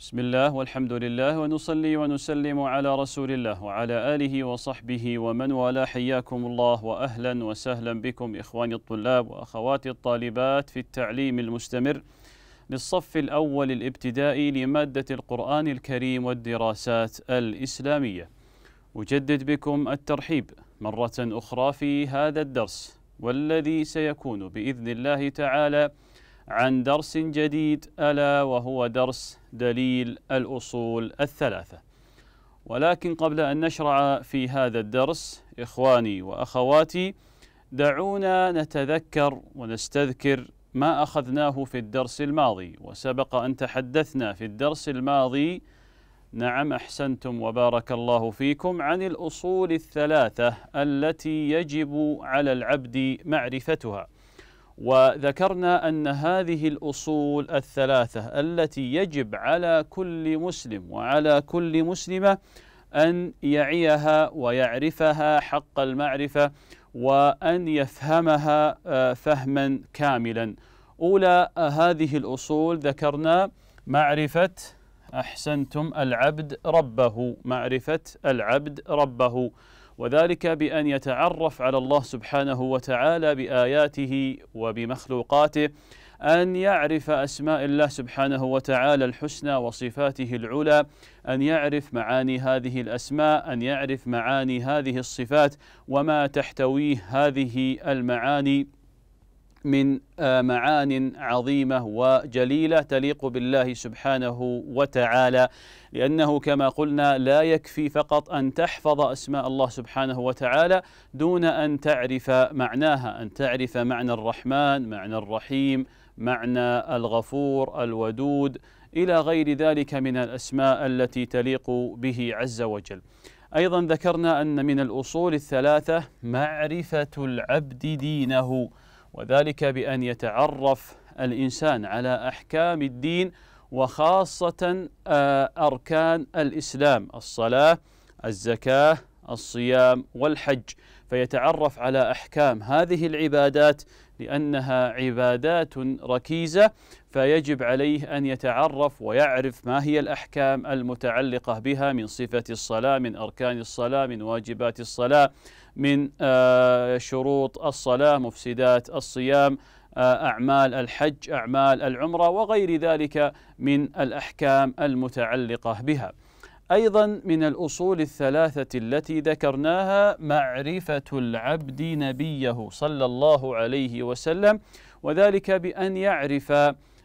بسم الله والحمد لله ونصلي ونسلم على رسول الله وعلى آله وصحبه ومن والاه حياكم الله وأهلا وسهلا بكم إخواني الطلاب وأخواتي الطالبات في التعليم المستمر للصف الأول الابتدائي لمادة القرآن الكريم والدراسات الإسلامية أجدد بكم الترحيب مرة أخرى في هذا الدرس والذي سيكون بإذن الله تعالى عن درس جديد ألا وهو درس دليل الأصول الثلاثة ولكن قبل أن نشرع في هذا الدرس إخواني وأخواتي دعونا نتذكر ونستذكر ما أخذناه في الدرس الماضي وسبق أن تحدثنا في الدرس الماضي نعم أحسنتم وبارك الله فيكم عن الأصول الثلاثة التي يجب على العبد معرفتها وذكرنا ان هذه الاصول الثلاثه التي يجب على كل مسلم وعلى كل مسلمه ان يعيها ويعرفها حق المعرفه وان يفهمها آه، فهما كاملا. اولى آه، هذه الاصول ذكرنا معرفه احسنتم العبد ربه، معرفه العبد ربه. وذلك بأن يتعرف على الله سبحانه وتعالى بآياته وبمخلوقاته أن يعرف أسماء الله سبحانه وتعالى الحسنى وصفاته العلى أن يعرف معاني هذه الأسماء أن يعرف معاني هذه الصفات وما تحتويه هذه المعاني من آه، معان عظيمه وجليله تليق بالله سبحانه وتعالى لانه كما قلنا لا يكفي فقط ان تحفظ اسماء الله سبحانه وتعالى دون ان تعرف معناها ان تعرف معنى الرحمن معنى الرحيم معنى الغفور الودود الى غير ذلك من الاسماء التي تليق به عز وجل ايضا ذكرنا ان من الاصول الثلاثه معرفه العبد دينه وذلك بأن يتعرف الإنسان على أحكام الدين وخاصة آه، أركان الإسلام الصلاة الزكاة الصيام والحج فيتعرف على أحكام هذه العبادات لأنها عبادات ركيزة فيجب عليه أن يتعرف ويعرف ما هي الأحكام المتعلقة بها من صفة الصلاة من أركان الصلاة من واجبات الصلاة من آه، شروط الصلاة مفسدات الصيام آه، أعمال الحج أعمال العمرة وغير ذلك من الأحكام المتعلقة بها أيضا من الأصول الثلاثة التي ذكرناها معرفة العبد نبيه صلى الله عليه وسلم وذلك بأن يعرف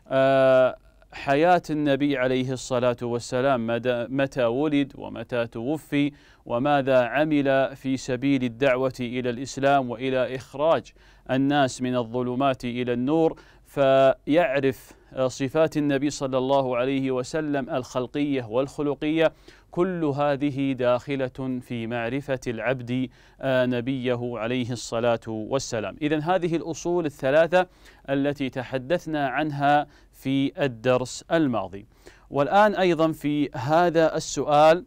آه، حياة النبي عليه الصلاة والسلام متى ولد ومتى توفي وماذا عمل في سبيل الدعوة إلى الإسلام وإلى إخراج الناس من الظلمات إلى النور فيعرف آه, صفات النبي صلى الله عليه وسلم الخلقيه والخلقيه كل هذه داخله في معرفه العبد آه, نبيه عليه الصلاه والسلام اذا هذه الاصول الثلاثه التي تحدثنا عنها في الدرس الماضي والان ايضا في هذا السؤال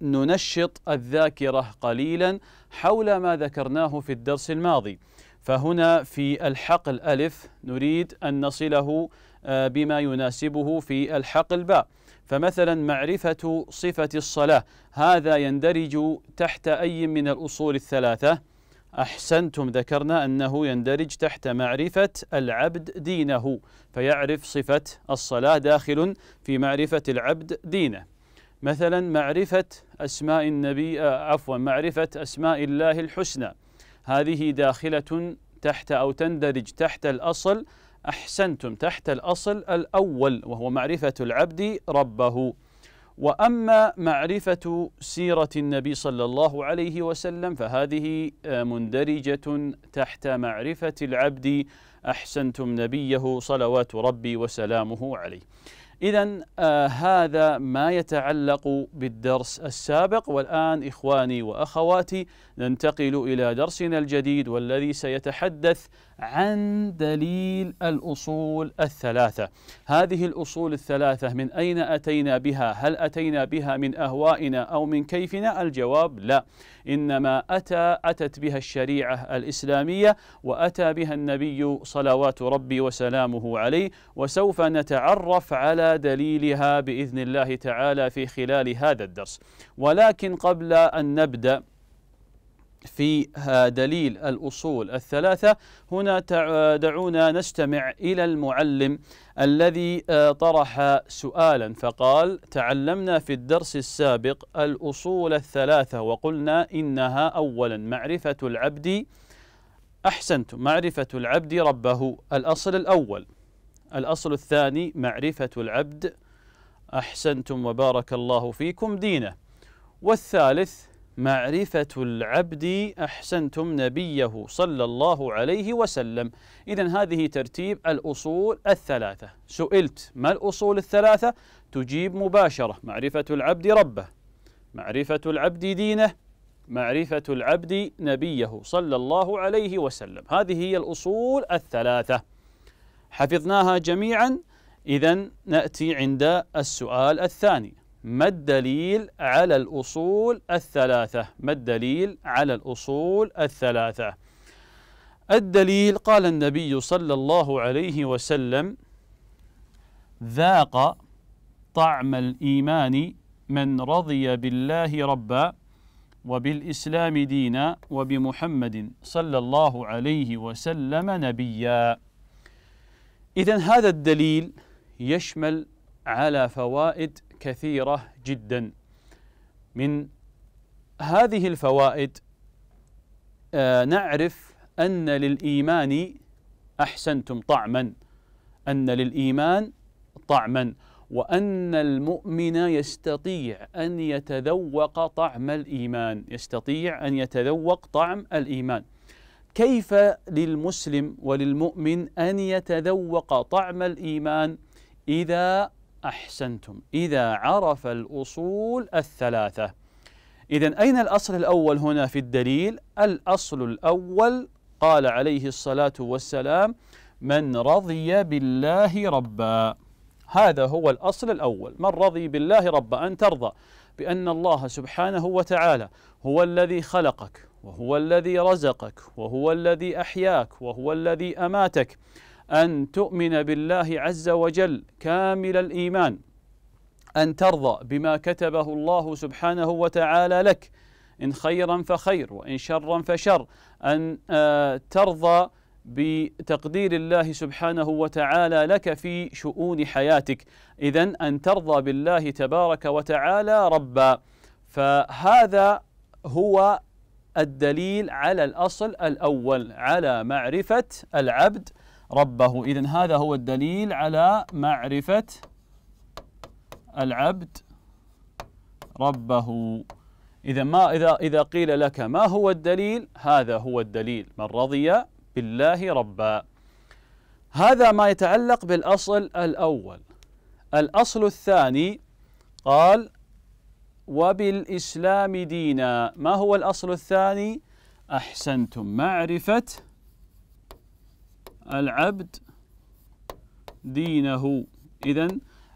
ننشط الذاكره قليلا حول ما ذكرناه في الدرس الماضي فهنا في الحقل ألف نريد أن نصله آه، بما يناسبه في الحقل باء فمثلا معرفة صفة الصلاة هذا يندرج تحت أي من الأصول الثلاثة أحسنتم ذكرنا أنه يندرج تحت معرفة العبد دينه فيعرف صفة الصلاة داخل في معرفة العبد دينه مثلا معرفة أسماء النبي آه، عفوا معرفة أسماء الله الحسنى هذه داخلة تحت أو تندرج تحت الأصل أحسنتم تحت الأصل الأول وهو معرفة العبد ربه واما معرفه سيره النبي صلى الله عليه وسلم فهذه آه، مندرجه تحت معرفه العبد احسنتم نبيه صلوات ربي وسلامه عليه إذا آه هذا ما يتعلق بالدرس السابق والآن إخواني وأخواتي ننتقل إلى درسنا الجديد والذي سيتحدث عن دليل الأصول الثلاثة هذه الأصول الثلاثة من أين أتينا بها هل أتينا بها من أهوائنا أو من كيفنا الجواب لا إنما أتى أتت بها الشريعة الإسلامية وأتى بها النبي صلوات ربي وسلامه عليه وسوف نتعرف على دليلها بإذن الله تعالى في خلال هذا الدرس ولكن قبل أن نبدأ في دليل الأصول الثلاثة هنا دعونا نستمع إلى المعلم الذي آه، طرح سؤالا فقال تعلمنا في الدرس السابق الأصول الثلاثة وقلنا إنها أولا معرفة العبد أحسنتم معرفة العبد ربه الأصل الأول الأصل الثاني معرفة العبد أحسنتم وبارك الله فيكم دينه والثالث معرفة العبد أحسنتم نبيه صلى الله عليه وسلم إذا هذه ترتيب الأصول الثلاثة سئلت ما الأصول الثلاثة تجيب مباشرة معرفة العبد ربه معرفة العبد دينه معرفة العبد نبيه صلى الله عليه وسلم هذه هي الأصول الثلاثة حفظناها جميعا إذا نأتي عند السؤال الثاني ما الدليل على الأصول الثلاثة ما الدليل على الأصول الثلاثة الدليل قال النبي صلى الله عليه وسلم ذاق طعم الإيمان من رضي بالله ربا وبالإسلام دينا وبمحمد صلى الله عليه وسلم نبيا إذا هذا الدليل يشمل على فوائد كثيرة جدا من هذه الفوائد آه، نعرف أن للإيمان أحسنتم طعما أن للإيمان طعما وأن المؤمن يستطيع أن يتذوق طعم الإيمان يستطيع أن يتذوق طعم الإيمان كيف للمسلم وللمؤمن أن يتذوق طعم الإيمان إذا أحسنتم إذا عرف الأصول الثلاثة إذا أين الأصل الأول هنا في الدليل؟ الأصل الأول قال عليه الصلاة والسلام من رضي بالله ربا هذا هو الأصل الأول من رضي بالله ربا أن ترضى بأن الله سبحانه وتعالى هو الذي خلقك وهو الذي رزقك وهو الذي أحياك وهو الذي أماتك أن تؤمن بالله عز وجل كامل الإيمان أن ترضى بما كتبه الله سبحانه وتعالى لك إن خيرا فخير وإن شرا فشر أن آه، ترضى بتقدير الله سبحانه وتعالى لك في شؤون حياتك إذا أن ترضى بالله تبارك وتعالى ربا فهذا هو الدليل على الأصل الأول على معرفة العبد ربه إذا هذا هو الدليل على معرفة العبد ربه إذا ما إذا إذا قيل لك ما هو الدليل؟ هذا هو الدليل من رضي بالله ربا. هذا ما يتعلق بالأصل الأول. الأصل الثاني قال وبالإسلام دينا، ما هو الأصل الثاني؟ أحسنتم معرفة العبد دينه إذا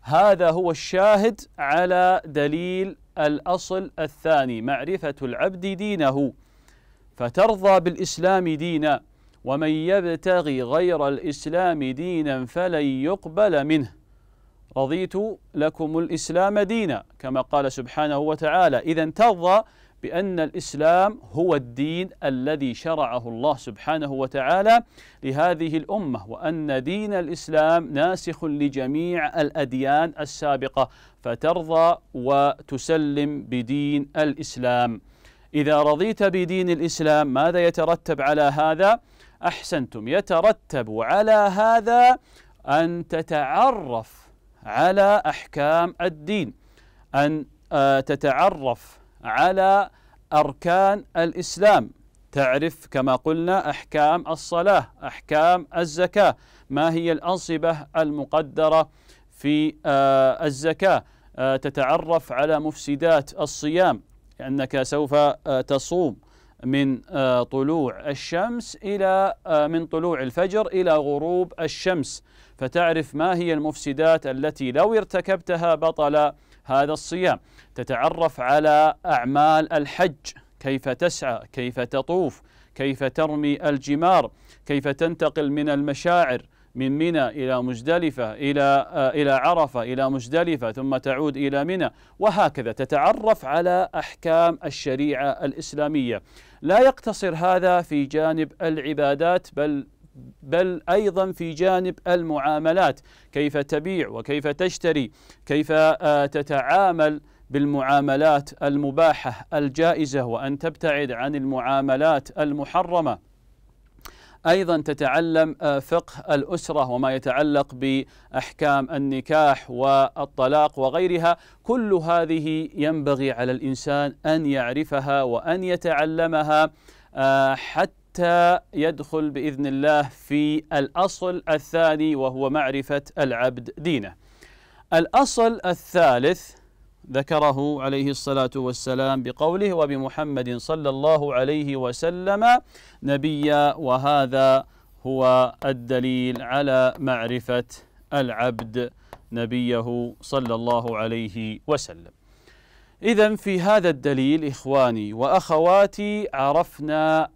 هذا هو الشاهد على دليل الأصل الثاني معرفة العبد دينه فترضى بالإسلام دينا ومن يبتغي غير الإسلام دينا فلن يقبل منه رضيت لكم الإسلام دينا كما قال سبحانه وتعالى إذا ترضى بأن الإسلام هو الدين الذي شرعه الله سبحانه وتعالى لهذه الأمة وأن دين الإسلام ناسخ لجميع الأديان السابقة فترضى وتسلم بدين الإسلام إذا رضيت بدين الإسلام ماذا يترتب على هذا؟ أحسنتم يترتب على هذا أن تتعرف على أحكام الدين أن آه، تتعرف على أركان الإسلام تعرف كما قلنا أحكام الصلاة أحكام الزكاة ما هي الأنصبة المقدرة في آه، الزكاة آه، تتعرف على مفسدات الصيام أنك سوف آه، تصوم من طلوع الشمس إلى من طلوع الفجر إلى غروب الشمس فتعرف ما هي المفسدات التي لو ارتكبتها بطل هذا الصيام تتعرف على أعمال الحج كيف تسعى كيف تطوف كيف ترمي الجمار كيف تنتقل من المشاعر من منى إلى مزدلفة إلى آه، إلى عرفة إلى مزدلفة ثم تعود إلى منى وهكذا تتعرف على أحكام الشريعة الإسلامية لا يقتصر هذا في جانب العبادات بل بل ايضا في جانب المعاملات كيف تبيع وكيف تشتري كيف آه، تتعامل بالمعاملات المباحه الجائزه وان تبتعد عن المعاملات المحرمه ايضا تتعلم آه، فقه الاسره وما يتعلق باحكام النكاح والطلاق وغيرها كل هذه ينبغي على الانسان ان يعرفها وان يتعلمها آه، حتى حتى يدخل باذن الله في الاصل الثاني وهو معرفه العبد دينه. الاصل الثالث ذكره عليه الصلاه والسلام بقوله وبمحمد صلى الله عليه وسلم نبيا وهذا هو الدليل على معرفه العبد نبيه صلى الله عليه وسلم. إذا في هذا الدليل إخواني وأخواتي عرفنا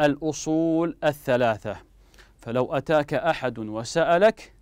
الأصول الثلاثة فلو أتاك أحد وسألك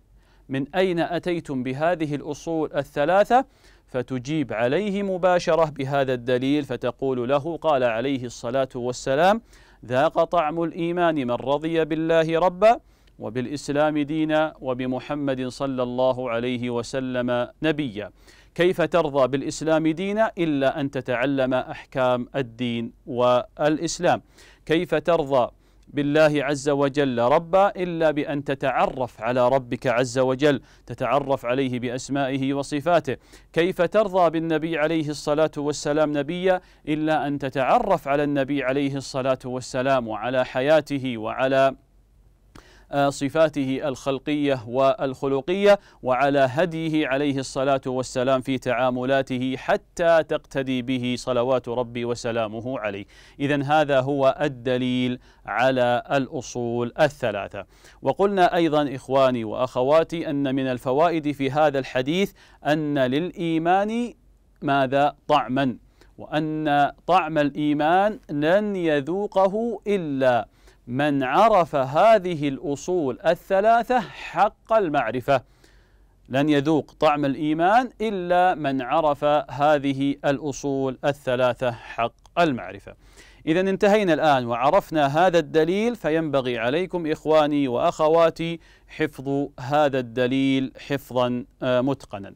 من أين أتيتم بهذه الأصول الثلاثة فتجيب عليه مباشرة بهذا الدليل فتقول له قال عليه الصلاة والسلام ذاق طعم الإيمان من رضي بالله ربًا وبالإسلام دينا وبمحمد صلى الله عليه وسلم نبيا كيف ترضى بالإسلام دينا إلا أن تتعلم أحكام الدين والإسلام كيف ترضى بالله عز وجل ربا الا بان تتعرف على ربك عز وجل، تتعرف عليه باسمائه وصفاته، كيف ترضى بالنبي عليه الصلاه والسلام نبيا الا ان تتعرف على النبي عليه الصلاه والسلام وعلى حياته وعلى صفاته الخلقية والخلقية وعلى هديه عليه الصلاة والسلام في تعاملاته حتى تقتدي به صلوات ربي وسلامه عليه إذا هذا هو الدليل على الأصول الثلاثة وقلنا أيضا إخواني وأخواتي أن من الفوائد في هذا الحديث أن للإيمان ماذا طعما وأن طعم الإيمان لن يذوقه إلا من عرف هذه الأصول الثلاثة حق المعرفة لن يذوق طعم الإيمان إلا من عرف هذه الأصول الثلاثة حق المعرفة إذا انتهينا الآن وعرفنا هذا الدليل فينبغي عليكم إخواني وأخواتي حفظ هذا الدليل حفظا آه، متقنا.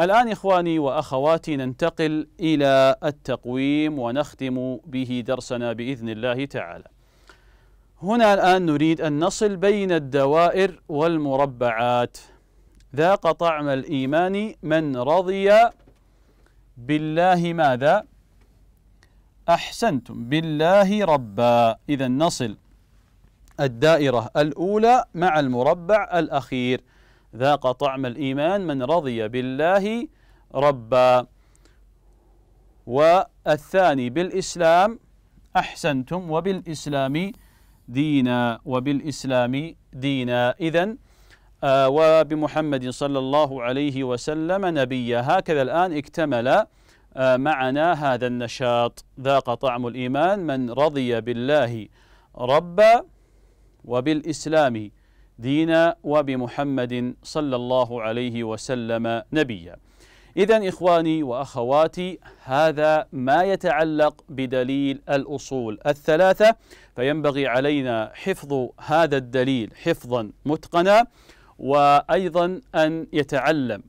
الآن إخواني وأخواتي ننتقل إلى التقويم ونختم به درسنا بإذن الله تعالى. هنا الآن نريد أن نصل بين الدوائر والمربعات ذاق طعم الإيمان من رضي بالله ماذا؟ أحسنتم بالله ربا إذا نصل الدائرة الأولى مع المربع الأخير ذاق طعم الإيمان من رضي بالله ربا والثاني بالإسلام أحسنتم وبالإسلام دينا وبالإسلام دينا إذا آه، وبمحمد صلى الله عليه وسلم نبيا هكذا الآن اكتمل آه، معنا هذا النشاط ذاق طعم الإيمان من رضي بالله ربا وبالإسلام دينا وبمحمد صلى الله عليه وسلم نبيا إذا إخواني وأخواتي هذا ما يتعلق بدليل الأصول الثلاثة فينبغي علينا حفظ هذا الدليل حفظا متقنا وأيضا أن يتعلم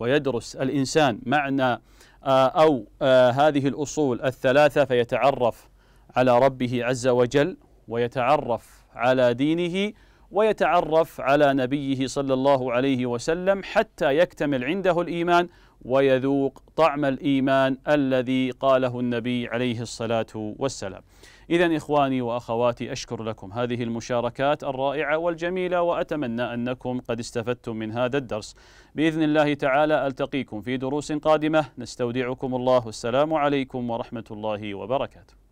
ويدرس الإنسان معنى آه، أو آه، هذه الأصول الثلاثة فيتعرف على ربه عز وجل ويتعرف على دينه ويتعرف على نبيه صلى الله عليه وسلم حتى يكتمل عنده الايمان ويذوق طعم الايمان الذي قاله النبي عليه الصلاه والسلام. اذا اخواني واخواتي اشكر لكم هذه المشاركات الرائعه والجميله واتمنى انكم قد استفدتم من هذا الدرس. باذن الله تعالى التقيكم في دروس قادمه نستودعكم الله السلام عليكم ورحمه الله وبركاته.